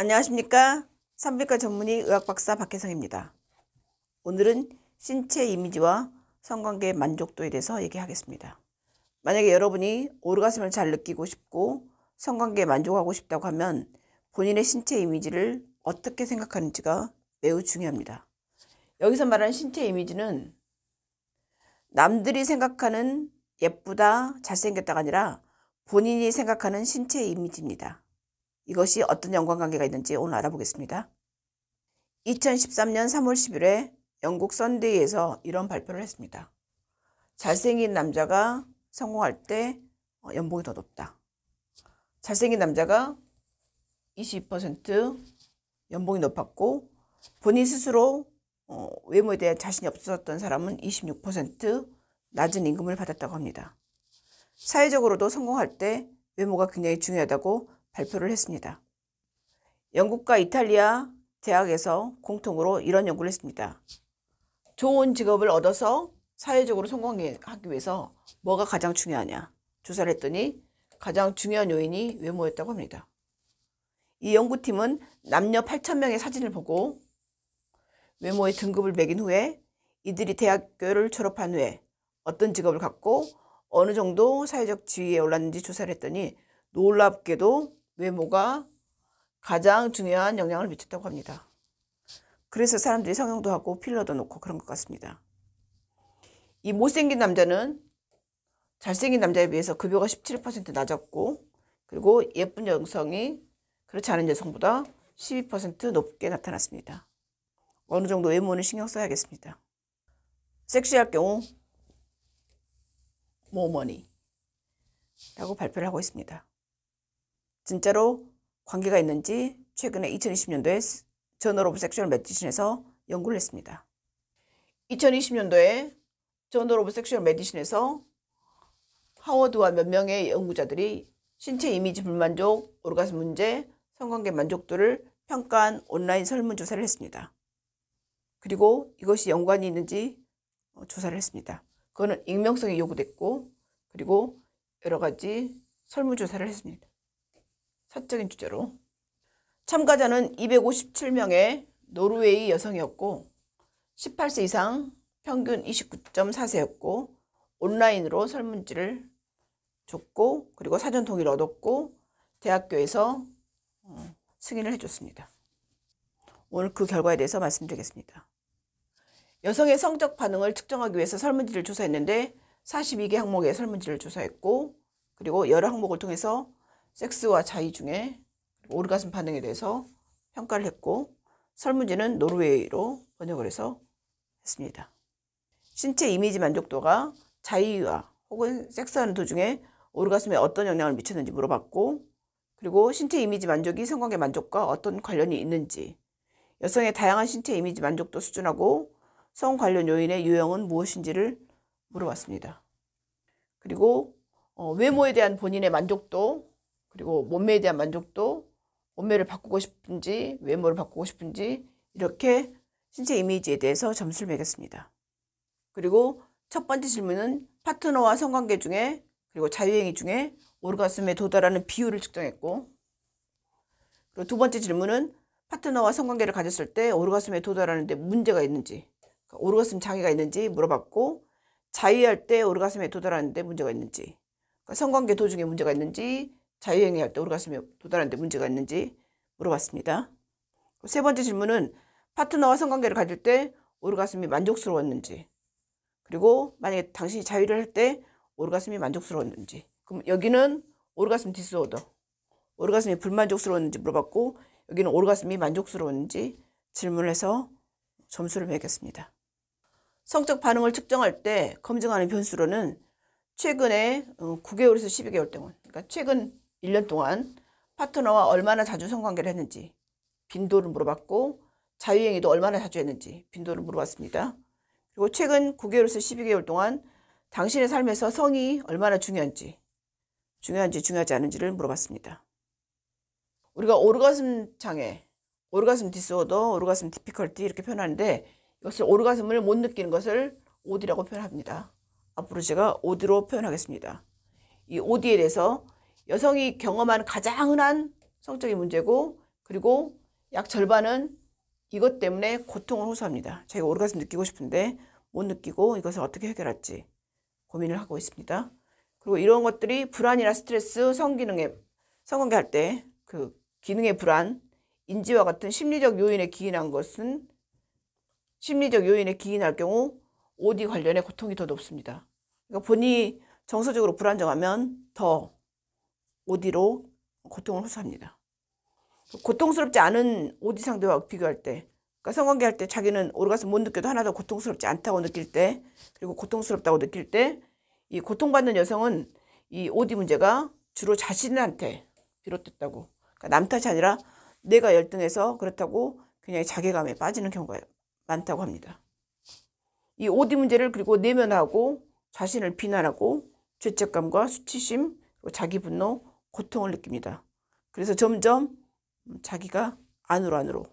안녕하십니까 산부과 전문의 의학박사 박혜성입니다. 오늘은 신체 이미지와 성관계 만족도에 대해서 얘기하겠습니다. 만약에 여러분이 오르가슴을 잘 느끼고 싶고 성관계에 만족하고 싶다고 하면 본인의 신체 이미지를 어떻게 생각하는지가 매우 중요합니다. 여기서 말하는 신체 이미지는 남들이 생각하는 예쁘다, 잘생겼다가 아니라 본인이 생각하는 신체 이미지입니다. 이것이 어떤 연관관계가 있는지 오늘 알아보겠습니다. 2013년 3월 10일에 영국 선데이에서 이런 발표를 했습니다. 잘생긴 남자가 성공할 때 어, 연봉이 더 높다. 잘생긴 남자가 2 0 연봉이 높았고 본인 스스로 어, 외모에 대해 자신이 없었던 사람은 26% 낮은 임금을 받았다고 합니다. 사회적으로도 성공할 때 외모가 굉장히 중요하다고 발표를 했습니다. 영국과 이탈리아 대학에서 공통으로 이런 연구를 했습니다. 좋은 직업을 얻어서 사회적으로 성공하기 위해서 뭐가 가장 중요하냐 조사를 했더니 가장 중요한 요인이 외모였다고 합니다. 이 연구팀은 남녀 8,000명의 사진을 보고 외모의 등급을 매긴 후에 이들이 대학교를 졸업한 후에 어떤 직업을 갖고 어느 정도 사회적 지위에 올랐는지 조사를 했더니 놀랍게도 외모가 가장 중요한 영향을 미쳤다고 합니다. 그래서 사람들이 성형도 하고 필러도 놓고 그런 것 같습니다. 이 못생긴 남자는 잘생긴 남자에 비해서 급여가 17% 낮았고 그리고 예쁜 여성이 그렇지 않은 여성보다 12% 높게 나타났습니다. 어느 정도 외모는 신경 써야겠습니다. 섹시할 경우 모머니라고 발표를 하고 있습니다. 진짜로 관계가 있는지 최근에 2020년도에 저널 오브 섹슈얼 메디신에서 연구를 했습니다. 2020년도에 저널 오브 섹슈얼 메디신에서 하워드와 몇 명의 연구자들이 신체 이미지 불만족, 오르가슴 문제, 성관계 만족도를 평가한 온라인 설문조사를 했습니다. 그리고 이것이 연관이 있는지 어, 조사를 했습니다. 그거는 익명성이 요구됐고 그리고 여러 가지 설문조사를 했습니다. 사적인 주제로 참가자는 257명의 노르웨이 여성이었고 18세 이상 평균 29.4세였고 온라인으로 설문지를 줬고 그리고 사전 동의를 얻었고 대학교에서 어, 승인을 해줬습니다. 오늘 그 결과에 대해서 말씀드리겠습니다. 여성의 성적 반응을 측정하기 위해서 설문지를 조사했는데 42개 항목의 설문지를 조사했고 그리고 여러 항목을 통해서 섹스와 자의 중에 오르가슴 반응에 대해서 평가를 했고 설문지는 노르웨이로 번역을 해서 했습니다. 신체 이미지 만족도가 자의와 혹은 섹스하는 도중에 오르가슴에 어떤 영향을 미쳤는지 물어봤고 그리고 신체 이미지 만족이 성관계 만족과 어떤 관련이 있는지 여성의 다양한 신체 이미지 만족도 수준하고 성 관련 요인의 유형은 무엇인지를 물어봤습니다. 그리고 어, 외모에 대한 본인의 만족도 그리고 몸매에 대한 만족도, 몸매를 바꾸고 싶은지, 외모를 바꾸고 싶은지, 이렇게 신체 이미지에 대해서 점수를 매겼습니다. 그리고 첫 번째 질문은 파트너와 성관계 중에, 그리고 자유행위 중에 오르가슴에 도달하는 비율을 측정했고, 그리고 두 번째 질문은 파트너와 성관계를 가졌을 때 오르가슴에 도달하는데 문제가 있는지, 그러니까 오르가슴 장애가 있는지 물어봤고, 자위할 때 오르가슴에 도달하는데 문제가 있는지, 그러니까 성관계 도중에 문제가 있는지, 자유행위할 때 오르가슴이 도달하는데 문제가 있는지 물어봤습니다. 세 번째 질문은 파트너와 성관계를 가질 때 오르가슴이 만족스러웠는지 그리고 만약에 당신이 자유를 할 때 오르가슴이 만족스러웠는지 그럼 여기는 오르가슴 디스오더 오르가슴이 불만족스러웠는지 물어봤고 여기는 오르가슴이 만족스러웠는지 질문을 해서 점수를 매겼습니다. 성적 반응을 측정할 때 검증하는 변수로는 최근에 9개월에서 어, 12개월 동안 그러니까 최근 1년 동안 파트너와 얼마나 자주 성관계를 했는지 빈도를 물어봤고 자유행위도 얼마나 자주 했는지 빈도를 물어봤습니다. 그리고 최근 9개월에서 12개월 동안 당신의 삶에서 성이 얼마나 중요한지 중요한지 중요하지 않은지를 물어봤습니다. 우리가 오르가슴 장애, 오르가슴 디스오더, 오르가슴 디피컬티 이렇게 표현하는데 이것을 오르가슴을 못 느끼는 것을 오디라고 표현합니다. 앞으로 제가 오디로 표현하겠습니다. 이 오디에 대해서 여성이 경험하는 가장 흔한 성적인 문제고 그리고 약 절반은 이것 때문에 고통을 호소합니다. 자기가 오르가슴 느끼고 싶은데 못 느끼고 이것을 어떻게 해결할지 고민을 하고 있습니다. 그리고 이런 것들이 불안이나 스트레스, 성기능에 성관계 할때 그 기능의 불안, 인지와 같은 심리적 요인에 기인한 것은 심리적 요인에 기인할 경우 OD 관련의 고통이 더 높습니다. 그러니까 본인이 정서적으로 불안정하면 더 오디로 고통을 호소합니다. 고통스럽지 않은 오디 상대와 비교할 때 그러니까 성관계 할 때 자기는 오르가슴 못 느껴도 하나도 고통스럽지 않다고 느낄 때 그리고 고통스럽다고 느낄 때이 고통받는 여성은 이 오디 문제가 주로 자신한테 비롯됐다고 그러니까 남 탓이 아니라 내가 열등해서 그렇다고 굉장히 자괴감에 빠지는 경우가 많다고 합니다. 이 오디 문제를 그리고 내면하고 자신을 비난하고 죄책감과 수치심, 자기 분노, 고통을 느낍니다. 그래서 점점 자기가 안으로 안으로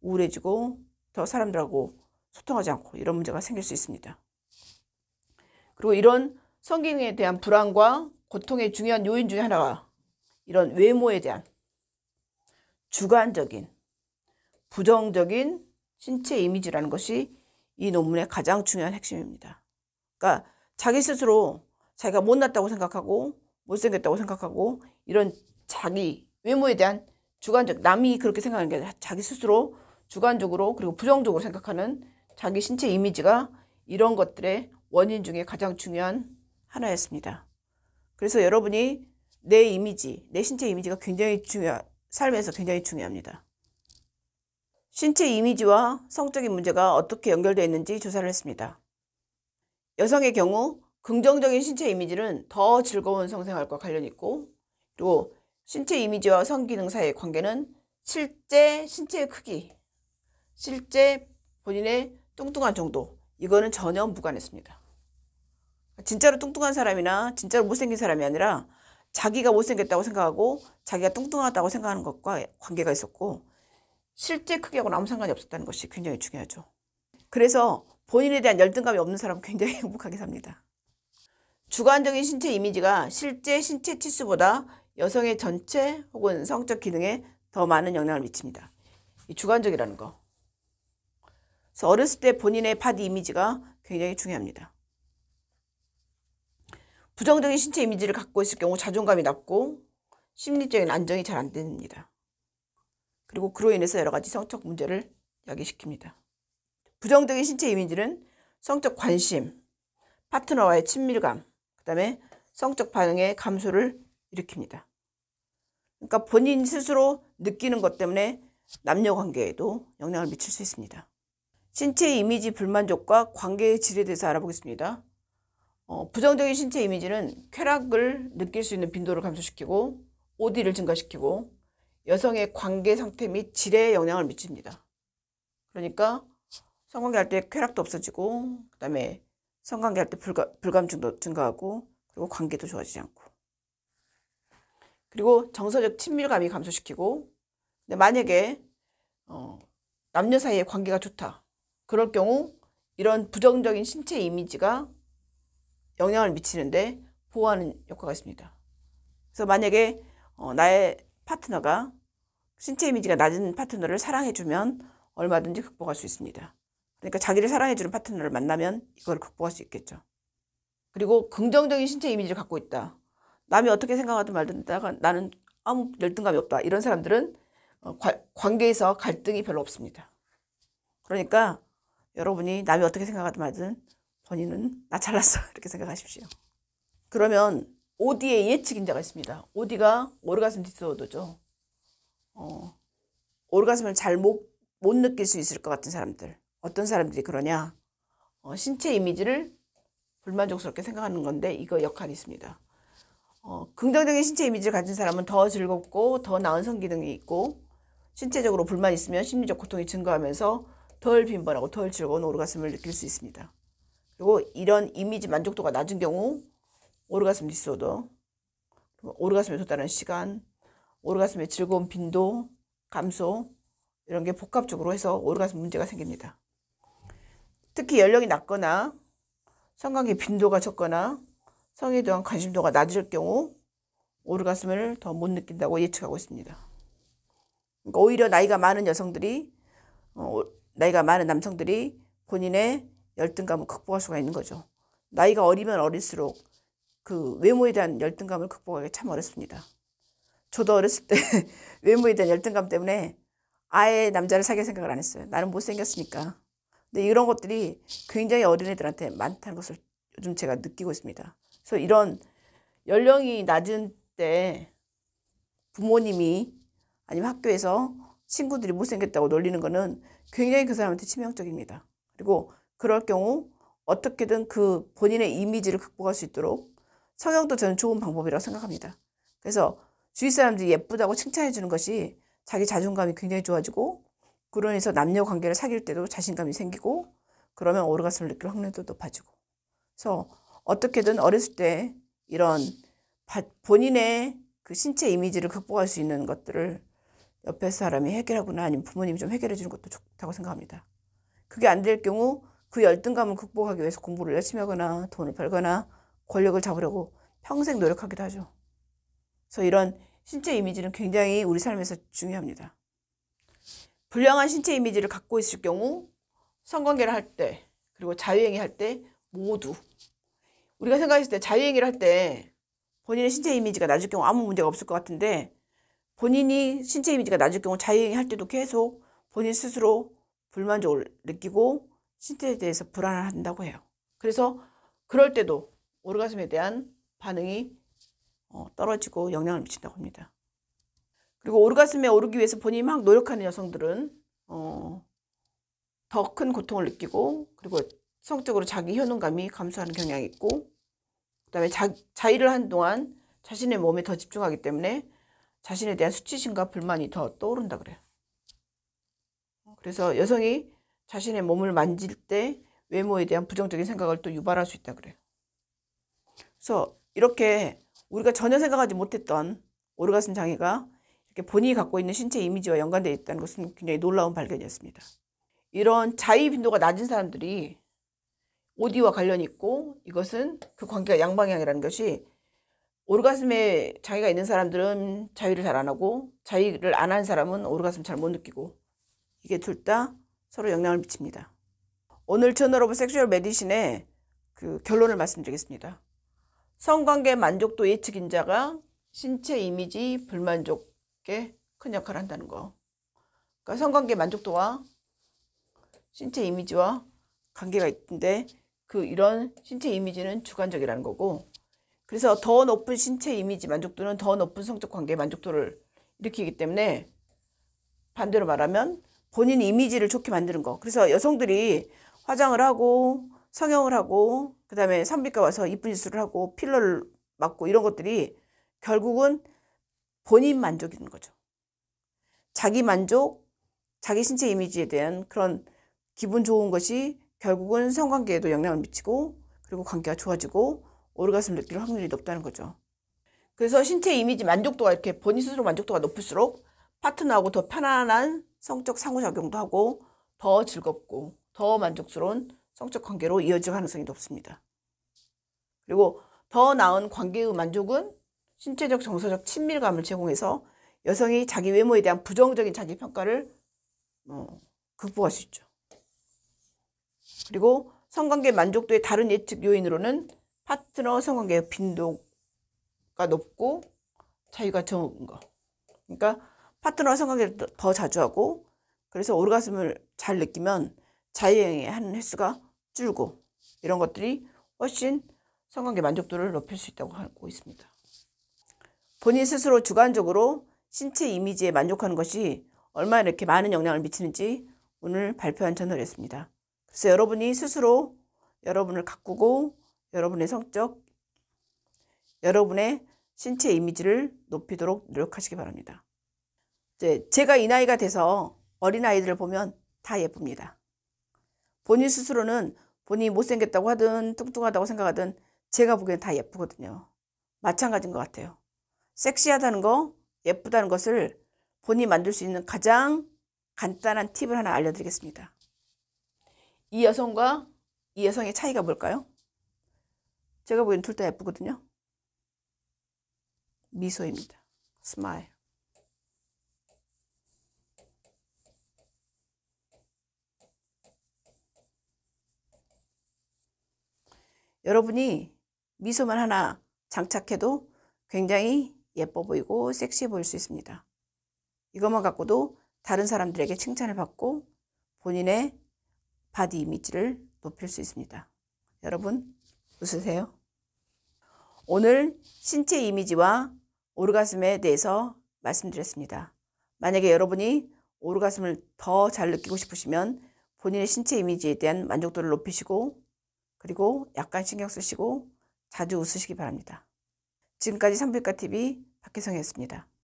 우울해지고 더 사람들하고 소통하지 않고 이런 문제가 생길 수 있습니다. 그리고 이런 성기능에 대한 불안과 고통의 중요한 요인 중에 하나가 이런 외모에 대한 주관적인 부정적인 신체 이미지라는 것이 이 논문의 가장 중요한 핵심입니다. 그러니까 자기 스스로 자기가 못났다고 생각하고 못생겼다고 생각하고 이런 자기 외모에 대한 주관적 남이 그렇게 생각하는 게 아니라 자기 스스로 주관적으로 그리고 부정적으로 생각하는 자기 신체 이미지가 이런 것들의 원인 중에 가장 중요한 하나였습니다. 그래서 여러분이 내 이미지, 내 신체 이미지가 굉장히 중요, 삶에서 굉장히 중요합니다. 신체 이미지와 성적인 문제가 어떻게 연결되어 있는지 조사를 했습니다. 여성의 경우 긍정적인 신체 이미지는 더 즐거운 성생활과 관련 있고 그리고 신체 이미지와 성기능 사이의 관계는 실제 신체의 크기, 실제 본인의 뚱뚱한 정도 이거는 전혀 무관했습니다. 진짜로 뚱뚱한 사람이나 진짜로 못생긴 사람이 아니라 자기가 못생겼다고 생각하고 자기가 뚱뚱하다고 생각하는 것과 관계가 있었고 실제 크기하고는 아무 상관이 없었다는 것이 굉장히 중요하죠. 그래서 본인에 대한 열등감이 없는 사람은 굉장히 행복하게 삽니다. 주관적인 신체 이미지가 실제 신체 치수보다 여성의 전체 혹은 성적 기능에 더 많은 영향을 미칩니다. 이 주관적이라는 거. 그래서 어렸을 때 본인의 바디 이미지가 굉장히 중요합니다. 부정적인 신체 이미지를 갖고 있을 경우 자존감이 낮고 심리적인 안정이 잘 안 됩니다. 그리고 그로 인해서 여러 가지 성적 문제를 야기시킵니다. 부정적인 신체 이미지는 성적 관심, 파트너와의 친밀감, 그 다음에 성적 반응의 감소를 일으킵니다. 그러니까 본인 스스로 느끼는 것 때문에 남녀 관계에도 영향을 미칠 수 있습니다. 신체 이미지 불만족과 관계의 질에 대해서 알아보겠습니다. 어, 부정적인 신체 이미지는 쾌락을 느낄 수 있는 빈도를 감소시키고 오디를 증가시키고 여성의 관계 상태 및 질에 영향을 미칩니다. 그러니까 성관계 할 때 쾌락도 없어지고 그다음에 성관계 할때 불감, 불감증도 증가하고 그리고 관계도 좋아지지 않고 그리고 정서적 친밀감이 감소시키고 근데 만약에 어, 남녀 사이의 관계가 좋다 그럴 경우 이런 부정적인 신체 이미지가 영향을 미치는데 보호하는 효과가 있습니다 그래서 만약에 어, 나의 파트너가 신체 이미지가 낮은 파트너를 사랑해주면 얼마든지 극복할 수 있습니다 그러니까 자기를 사랑해주는 파트너를 만나면 이걸 극복할 수 있겠죠. 그리고 긍정적인 신체 이미지를 갖고 있다. 남이 어떻게 생각하든 말든 나는 아무 열등감이 없다. 이런 사람들은 어, 관계에서 갈등이 별로 없습니다. 그러니까 여러분이 남이 어떻게 생각하든 말든 본인은 나 잘났어 이렇게 생각하십시오. 그러면 오디의 예측인자가 있습니다. 오디가 오르가슴 디스오더죠. 어, 오르가슴을 잘 못, 못 느낄 수 있을 것 같은 사람들. 어떤 사람들이 그러냐 어, 신체 이미지를 불만족스럽게 생각하는 건데 이거 역할이 있습니다 어, 긍정적인 신체 이미지를 가진 사람은 더 즐겁고 더 나은 성기능이 있고 신체적으로 불만 있으면 심리적 고통이 증가하면서 덜 빈번하고 덜 즐거운 오르가슴을 느낄 수 있습니다 그리고 이런 이미지 만족도가 낮은 경우 오르가슴 리소더 오르가슴에 도달하는 시간 오르가슴의 즐거운 빈도 감소 이런 게 복합적으로 해서 오르가슴 문제가 생깁니다. 특히 연령이 낮거나 성관계 빈도가 적거나 성에 대한 관심도가 낮을 경우 오르가슴을 더 못 느낀다고 예측하고 있습니다. 그러니까 오히려 나이가 많은 여성들이 어, 나이가 많은 남성들이 본인의 열등감을 극복할 수가 있는 거죠. 나이가 어리면 어릴수록 그 외모에 대한 열등감을 극복하기 참 어렵습니다. 저도 어렸을 때 외모에 대한 열등감 때문에 아예 남자를 사귈 생각을 안 했어요. 나는 못생겼으니까. 근데 네, 이런 것들이 굉장히 어린애들한테 많다는 것을 요즘 제가 느끼고 있습니다. 그래서 이런 연령이 낮은 때 부모님이 아니면 학교에서 친구들이 못생겼다고 놀리는 것은 굉장히 그 사람한테 치명적입니다. 그리고 그럴 경우 어떻게든 그 본인의 이미지를 극복할 수 있도록 성형도 저는 좋은 방법이라고 생각합니다. 그래서 주위 사람들이 예쁘다고 칭찬해 주는 것이 자기 자존감이 굉장히 좋아지고 그러면서 남녀 관계를 사귈 때도 자신감이 생기고 그러면 오르가슴을 느낄 확률도 높아지고 그래서 어떻게든 어렸을 때 이런 본인의 그 신체 이미지를 극복할 수 있는 것들을 옆에 사람이 해결하거나 아니면 부모님이 좀 해결해 주는 것도 좋다고 생각합니다. 그게 안 될 경우 그 열등감을 극복하기 위해서 공부를 열심히 하거나 돈을 벌거나 권력을 잡으려고 평생 노력하기도 하죠. 그래서 이런 신체 이미지는 굉장히 우리 삶에서 중요합니다. 불량한 신체 이미지를 갖고 있을 경우 성관계를 할 때 그리고 자유행위 할 때 모두 우리가 생각했을 때 자유행위를 할 때 본인의 신체 이미지가 낮을 경우 아무 문제가 없을 것 같은데 본인이 신체 이미지가 낮을 경우 자유행위 할 때도 계속 본인 스스로 불만족을 느끼고 신체에 대해서 불안한다고 을 해요. 그래서 그럴 때도 오르가슴에 대한 반응이 어, 떨어지고 영향을 미친다고 합니다. 그리고 오르가슴에 오르기 위해서 본인이 막 노력하는 여성들은 어, 더 큰 고통을 느끼고 그리고 성적으로 자기 효능감이 감소하는 경향이 있고 그 다음에 자의를 한 동안 자신의 몸에 더 집중하기 때문에 자신에 대한 수치심과 불만이 더 떠오른다 그래요. 그래서 여성이 자신의 몸을 만질 때 외모에 대한 부정적인 생각을 또 유발할 수 있다 그래요. 그래서 이렇게 우리가 전혀 생각하지 못했던 오르가슴 장애가 이렇게 본인이 갖고 있는 신체 이미지와 연관되어 있다는 것은 굉장히 놀라운 발견이었습니다. 이런 자의 빈도가 낮은 사람들이 오디와 관련이 있고 이것은 그 관계가 양방향이라는 것이 오르가슴에 자기가 있는 사람들은 자위를 잘 안 하고 자위를 안 하는 사람은 오르가슴 잘못 느끼고 이게 둘 다 서로 영향을 미칩니다. 오늘 저너러브 섹슈얼 메디신의 그 결론을 말씀드리겠습니다. 성관계 만족도 예측 인자가 신체 이미지 불만족 게큰 역할을 한다는 거. 그러니까 성관계 만족도와 신체 이미지와 관계가 있는데 그 이런 신체 이미지는 주관적이라는 거고 그래서 더 높은 신체 이미지 만족도는 더 높은 성적 관계 만족도를 일으키기 때문에 반대로 말하면 본인 이미지를 좋게 만드는 거. 그래서 여성들이 화장을 하고 성형을 하고 그다음에 산비과 와서 이쁜 짓을 하고 필러를 맞고 이런 것들이 결국은 본인 만족인 거죠. 자기 만족, 자기 신체 이미지에 대한 그런 기분 좋은 것이 결국은 성관계에도 영향을 미치고 그리고 관계가 좋아지고 오르가슴을 느낄 확률이 높다는 거죠. 그래서 신체 이미지 만족도가 이렇게 본인 스스로 만족도가 높을수록 파트너하고 더 편안한 성적 상호작용도 하고 더 즐겁고 더 만족스러운 성적 관계로 이어질 가능성이 높습니다. 그리고 더 나은 관계의 만족은 신체적, 정서적 친밀감을 제공해서 여성이 자기 외모에 대한 부정적인 자기 평가를 어, 극복할 수 있죠. 그리고 성관계 만족도의 다른 예측 요인으로는 파트너 성관계 빈도가 높고 자유가 적은 거. 그러니까 파트너 성관계를 더 자주 하고 그래서 오르가슴을 잘 느끼면 자유행위하는 횟수가 줄고 이런 것들이 훨씬 성관계 만족도를 높일 수 있다고 하고 있습니다. 본인 스스로 주관적으로 신체 이미지에 만족하는 것이 얼마나 이렇게 많은 영향을 미치는지 오늘 발표한 채널이었습니다. 그래서 여러분이 스스로 여러분을 가꾸고 여러분의 성적, 여러분의 신체 이미지를 높이도록 노력하시기 바랍니다. 이제 제가 이 나이가 돼서 어린아이들을 보면 다 예쁩니다. 본인 스스로는 본인이 못생겼다고 하든 뚱뚱하다고 생각하든 제가 보기엔 다 예쁘거든요. 마찬가지인 것 같아요. 섹시하다는 거, 예쁘다는 것을 본인이 만들 수 있는 가장 간단한 팁을 하나 알려드리겠습니다. 이 여성과 이 여성의 차이가 뭘까요? 제가 보기엔 둘 다 예쁘거든요. 미소입니다. 스마일. 여러분이 미소만 하나 장착해도 굉장히 예뻐 보이고 섹시해 보일 수 있습니다. 이것만 갖고도 다른 사람들에게 칭찬을 받고 본인의 바디 이미지를 높일 수 있습니다. 여러분, 웃으세요. 오늘 신체 이미지와 오르가슴에 대해서 말씀드렸습니다. 만약에 여러분이 오르가슴을 더 잘 느끼고 싶으시면 본인의 신체 이미지에 대한 만족도를 높이시고 그리고 약간 신경 쓰시고 자주 웃으시기 바랍니다. 지금까지 산부인과 TV 박혜성이었습니다.